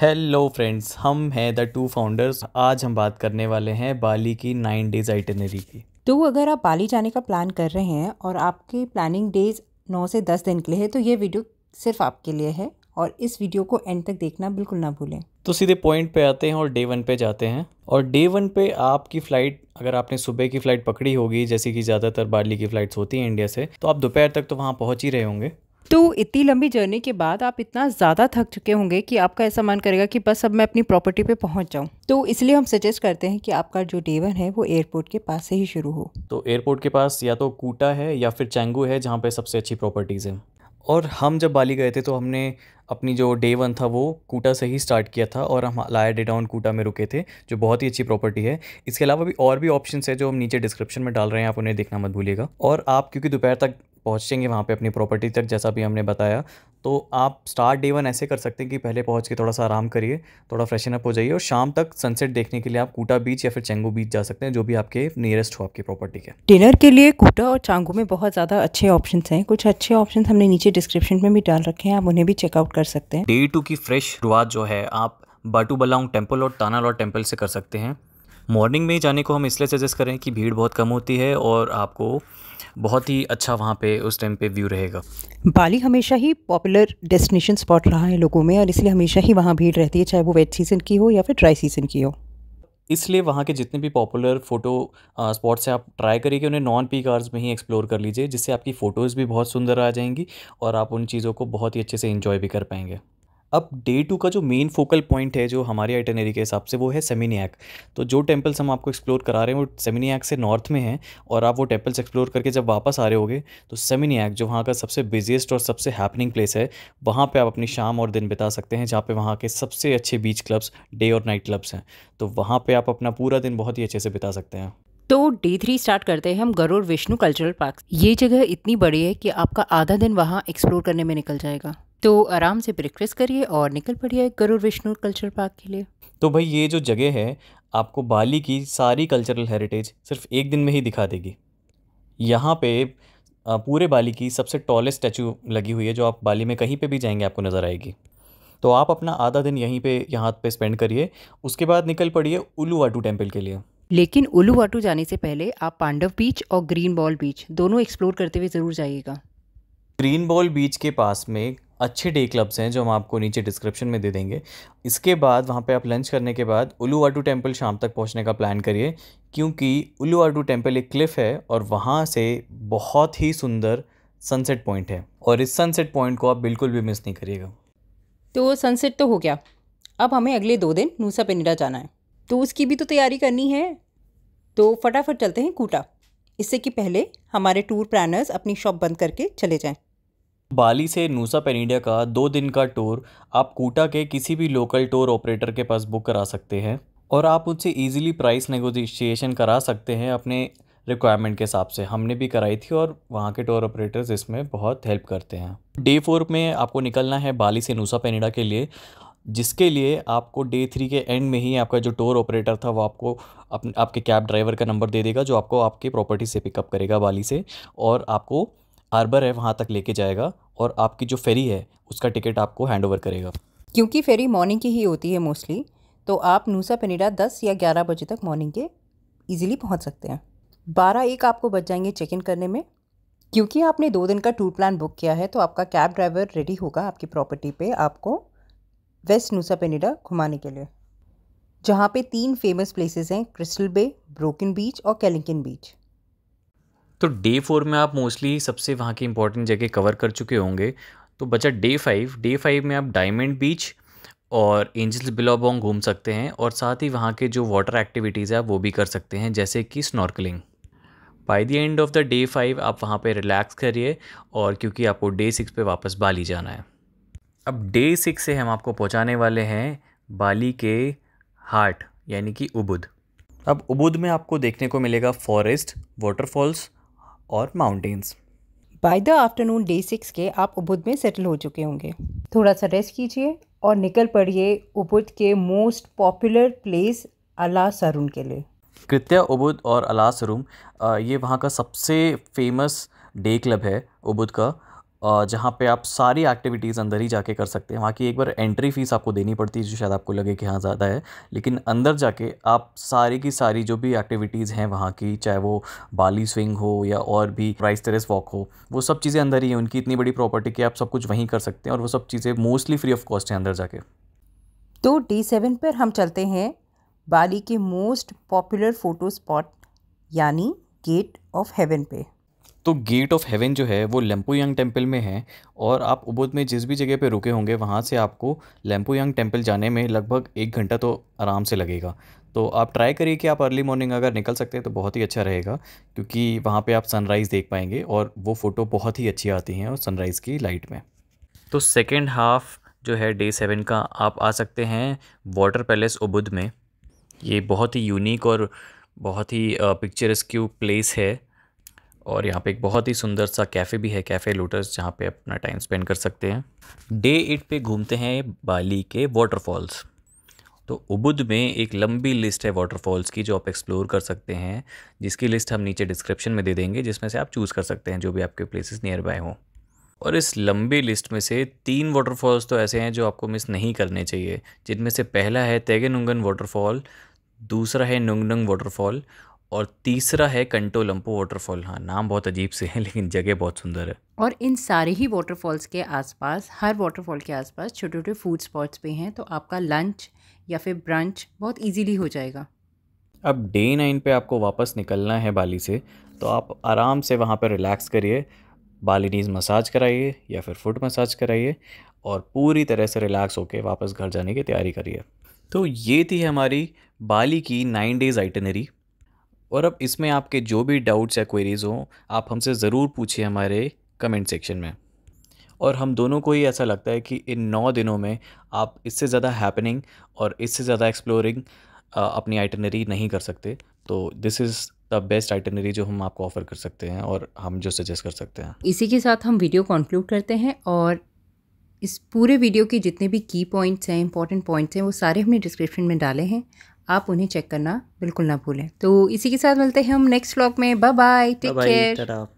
hello friends हम हैं the two founders आज हम बात करने वाले हैं बाली की नाइन डेज आइटनरी की तो अगर आप बाली जाने का प्लान कर रहे हैं और आपकी प्लानिंग डेज नौ से दस दिन के लिए है तो ये वीडियो सिर्फ आपके लिए है और इस वीडियो को एंड तक देखना बिल्कुल ना भूलें तो सीधे पॉइंट पे आते हैं और डे वन पे जाते हैं और डे वन पे आपकी फ़्लाइट अगर आपने सुबह की फ़्लाइट पकड़ी होगी जैसे कि ज़्यादातर बाली की फ़्लाइट्स होती हैं इंडिया से तो आप दोपहर तक तो वहाँ पहुँच ही रहे होंगे तो इतनी लंबी जर्नी के बाद आप इतना ज़्यादा थक चुके होंगे कि आपका ऐसा मन करेगा कि बस अब मैं अपनी प्रॉपर्टी पे पहुंच जाऊं तो इसलिए हम सजेस्ट करते हैं कि आपका जो डे वन है वो एयरपोर्ट के पास से ही शुरू हो तो एयरपोर्ट के पास या तो कोटा है या फिर चेंगू है जहाँ पर सबसे अच्छी प्रॉपर्टीज़ हैं और हम जब बाली गए थे तो हमने अपनी जो डे वन था वो कोटा से ही स्टार्ट किया था और हम लाया डे डाउन कोटा में रुके थे जो बहुत ही अच्छी प्रॉपर्टी है इसके अलावा भी और भी ऑप्शंस है जो हम नीचे डिस्क्रिप्शन में डाल रहे हैं आप उन्हें देखना मत भूलिएगा और आप क्योंकि दोपहर तक पहुँचेंगे वहाँ पे अपनी प्रॉपर्टी तक जैसा भी हमने बताया तो आप स्टार्ट डे वन ऐसे कर सकते हैं कि पहले पहुँच के थोड़ा सा आराम करिए थोड़ा फ्रेशन अप हो जाइए और शाम तक सनसेट देखने के लिए आप कोटा बीच या फिर चेंगू बीच जा सकते हैं जो भी आपके नियरेस्ट हो आपकी प्रॉपर्टी के डिनर के लिए कोटा और चांगू में बहुत ज़्यादा अच्छे ऑप्शन हैं कुछ अच्छे ऑप्शन हमने नीचे डिस्क्रिप्शन में भी डाल रखे हैं आप उन्हें भी चेकआउट कर सकते हैं डे टू की फ्रेश शुरुआत जो है आप बाटू बलाउंग टेम्पल और ताना लॉ टेम्पल से कर सकते हैं मॉर्निंग में ही जाने को हम इसलिए सजेस्ट करें कि भीड़ बहुत कम होती है और आपको बहुत ही अच्छा वहाँ पे उस टाइम पे व्यू रहेगा बाली हमेशा ही पॉपुलर डेस्टिनेशन स्पॉट रहा है लोगों में और इसलिए हमेशा ही वहाँ भीड़ रहती है चाहे वो वेट सीज़न की हो या फिर ड्राई सीज़न की हो इसलिए वहाँ के जितने भी पॉपुलर फोटो स्पॉट्स हैं आप ट्राई करिए कि उन्हें नॉन पी कार्स में ही एक्सप्लोर कर लीजिए जिससे आपकी फ़ोटोज़ भी बहुत सुंदर आ जाएंगी और आप उन चीज़ों को बहुत ही अच्छे से इन्जॉय भी कर पाएंगे अब डे टू का जो मेन फोकल पॉइंट है जो हमारे आइटनरी के हिसाब से वो है सेमिनियाक तो जो टेम्पल्स हम आपको एक्सप्लोर करा रहे हैं वो सेमिनियाक से नॉर्थ में हैं और आप वो टेम्पल्स एक्सप्लोर करके जब वापस आ रहे होगे तो सेमिनियाक जो वहाँ का सबसे बिजिएस्ट और सबसे हैपनिंग प्लेस है वहाँ पर आप अपनी शाम और दिन बिता सकते हैं जहाँ पर वहाँ के सबसे अच्छे बीच क्लब्स डे और नाइट क्लब्स हैं तो वहाँ पर आप अपना पूरा दिन बहुत ही अच्छे से बिता सकते हैं तो डे थ्री स्टार्ट करते हैं हम गरुड़ विष्णु कल्चरल पार्क ये जगह इतनी बड़ी है कि आपका आधा दिन वहाँ एक्सप्लोर करने में निकल जाएगा तो आराम से ब्रेकफास्ट करिए और निकल पड़िए गरुड़ विष्णु कल्चर पार्क के लिए तो भाई ये जो जगह है आपको बाली की सारी कल्चरल हेरिटेज सिर्फ एक दिन में ही दिखा देगी यहाँ पे पूरे बाली की सबसे टॉलेस्ट स्टैचू लगी हुई है जो आप बाली में कहीं पे भी जाएंगे आपको नज़र आएगी तो आप अपना आधा दिन यहीं पे यहाँ पे स्पेंड करिए उसके बाद निकल पड़िए उलूवाटू टेम्पल के लिए लेकिन वाटू जाने से पहले आप पांडव बीच और ग्रीन बॉल बीच दोनों एक्सप्लोर करते हुए ज़रूर जाइएगा ग्रीन बॉल बीच के पास में अच्छे डे क्लब्स हैं जो हम आपको नीचे डिस्क्रिप्शन में दे देंगे इसके बाद वहाँ पे आप लंच करने के बाद उलूवाडू टेम्पल शाम तक पहुँचने का प्लान करिए क्योंकि उलूवाडू टेम्पल एक क्लिफ़ है और वहाँ से बहुत ही सुंदर सनसेट पॉइंट है और इस सनसेट पॉइंट को आप बिल्कुल भी मिस नहीं करिएगा तो वो सनसेट तो हो गया अब हमें अगले दो दिन नूसा पेनीडा जाना है तो उसकी भी तो तैयारी करनी है तो फटाफट चलते हैं कोटा इससे कि पहले हमारे टूर प्लानर्स अपनी शॉप बंद करके चले जाएं बाली से नूसा इंडिया का दो दिन का टूर आप कोटा के किसी भी लोकल टूर ऑपरेटर के पास बुक करा सकते हैं और आप उनसे इजीली प्राइस नेगोशिएशन करा सकते हैं अपने रिक्वायरमेंट के हिसाब से हमने भी कराई थी और वहाँ के टूर ऑपरेटर्स इसमें बहुत हेल्प करते हैं डे फोर में आपको निकलना है बाली से नूसा पेनिडा के लिए जिसके लिए आपको डे थ्री के एंड में ही आपका जो टूर ऑपरेटर था वो आपको अपने आपके कैब ड्राइवर का नंबर दे देगा जो आपको आपकी प्रॉपर्टी से पिकअप करेगा बाली से और आपको आर्बर है वहाँ तक लेके जाएगा और आपकी जो फेरी है उसका टिकट आपको हैंड ओवर करेगा क्योंकि फेरी मॉर्निंग की ही होती है मोस्टली तो आप नूसा पनीरा दस या ग्यारह बजे तक मॉर्निंग के ईजिली पहुँच सकते हैं बारह एक आपको बच जाएंगे चेक इन करने में क्योंकि आपने दो दिन का टूर प्लान बुक किया है तो आपका कैब ड्राइवर रेडी होगा आपकी प्रॉपर्टी पे आपको वेस्ट नूसा पेनिडा घुमाने के लिए जहाँ पे तीन फेमस प्लेसेस हैं क्रिस्टल बे ब्रोकन बीच और कैलिंगटन बीच तो डे फोर में आप मोस्टली सबसे वहाँ की इंपॉर्टेंट जगह कवर कर चुके होंगे तो बचा डे फाइव डे फाइव में आप डायमंड बीच और एंजल्स बिलोबोंग घूम सकते हैं और साथ ही वहाँ के जो वाटर एक्टिविटीज़ है वो भी कर सकते हैं जैसे कि snorkelling by the end of the day five आप वहाँ पे रिलैक्स करिए और क्योंकि आपको डे सिक्स पे वापस बाली जाना है अब डे सिक्स से हम आपको पहुँचाने वाले हैं बाली के हार्ट यानी कि उबुद अब उबुद में आपको देखने को मिलेगा फॉरेस्ट वाटरफॉल्स और mountains by the afternoon day six के आप उबुद में सेटल हो चुके होंगे थोड़ा सा रेस्ट कीजिए और निकल पड़िए उबुद के मोस्ट पॉपुलर प्लेस अला सरून के लिए कृत्या उबुद और अला सरूम ये वहाँ का सबसे फेमस डे क्लब है उबुद का जहाँ पे आप सारी एक्टिविटीज़ अंदर ही जाके कर सकते हैं वहाँ की एक बार एंट्री फ़ीस आपको देनी पड़ती है जो शायद आपको लगे कि हाँ ज़्यादा है लेकिन अंदर जाके आप सारी की सारी जो भी एक्टिविटीज़ हैं वहाँ की चाहे वो बाली स्विंग हो या और भी प्राइस टेरेस वॉक हो वो सब चीज़ें अंदर ही हैं उनकी इतनी बड़ी प्रॉपर्टी कि आप सब कुछ वहीं कर सकते हैं और वो सब चीज़ें मोस्टली फ्री ऑफ कॉस्ट हैं अंदर जाके तो डी सेवन पर हम चलते हैं बाली के मोस्ट पॉपुलर फ़ोटो स्पॉट यानी गेट ऑफ हेवन पे तो गेट ऑफ हेवन जो है वो लेम्पोयांग टेम्पल में है और आप उबुद में जिस भी जगह पे रुके होंगे वहाँ से आपको लेम्पोयांग टेम्पल जाने में लगभग एक घंटा तो आराम से लगेगा तो आप ट्राई करिए कि आप अर्ली मॉर्निंग अगर निकल सकते हैं तो बहुत ही अच्छा रहेगा क्योंकि वहाँ पर आप सनराइज़ देख पाएंगे और वो फ़ोटो बहुत ही अच्छी आती हैं और सनराइज़ की लाइट में तो सेकेंड हाफ़ जो है डे सेवन का आप आ सकते हैं वाटर पैलेस उबुद में ये बहुत ही यूनिक और बहुत ही पिक्चरस्क्यू प्लेस है और यहाँ पे एक बहुत ही सुंदर सा कैफ़े भी है कैफ़े लोटस जहाँ पे अपना टाइम स्पेंड कर सकते हैं डे एट पे घूमते हैं बाली के वाटरफॉल्स तो उबुद में एक लंबी लिस्ट है वाटरफॉल्स की जो आप एक्सप्लोर कर सकते हैं जिसकी लिस्ट हम नीचे डिस्क्रिप्शन में दे देंगे जिसमें से आप चूज़ कर सकते हैं जो भी आपके प्लेसेस नियर बाय हों और इस लंबी लिस्ट में से तीन वाटरफॉल्स तो ऐसे हैं जो आपको मिस नहीं करने चाहिए जिनमें से पहला है तेगे नुंगन वाटरफॉल दूसरा है नुंगनंग वाटरफॉल और तीसरा है कंटो लम्पो वाटरफॉल हाँ नाम बहुत अजीब से है लेकिन जगह बहुत सुंदर है और इन सारे ही वाटरफॉल्स के आसपास हर वाटरफॉल के आसपास छोटे छोटे फूड स्पॉट्स भी हैं तो आपका लंच या फिर ब्रंच बहुत इजीली हो जाएगा अब डे नाइन पे आपको वापस निकलना है बाली से तो आप आराम से वहाँ पर रिलैक्स करिए बालीनीज़ मसाज कराइए या फिर फुट मसाज कराइए और पूरी तरह से रिलैक्स होकर वापस घर जाने की तैयारी करिए तो ये थी हमारी बाली की नाइन डेज़ आइटनरी और अब इसमें आपके जो भी डाउट्स या क्वेरीज़ हों आप हमसे ज़रूर पूछिए हमारे कमेंट सेक्शन में और हम दोनों को ही ऐसा लगता है कि इन नौ दिनों में आप इससे ज़्यादा हैपनिंग और इससे ज़्यादा एक्सप्लोरिंग अपनी आइटनरी नहीं कर सकते तो this is the best itinerary जो हम आपको ऑफ़र कर सकते हैं और हम जो सजेस्ट कर सकते हैं इसी के साथ हम वीडियो कंक्लूड करते हैं और इस पूरे वीडियो के जितने भी की पॉइंट्स हैं इंपॉर्टेंट पॉइंट्स हैं वो सारे हमने डिस्क्रिप्शन में डाले हैं आप उन्हें चेक करना बिल्कुल ना भूलें तो इसी के साथ मिलते हैं हम नेक्स्ट व्लॉग में बाय बाय टेक केयर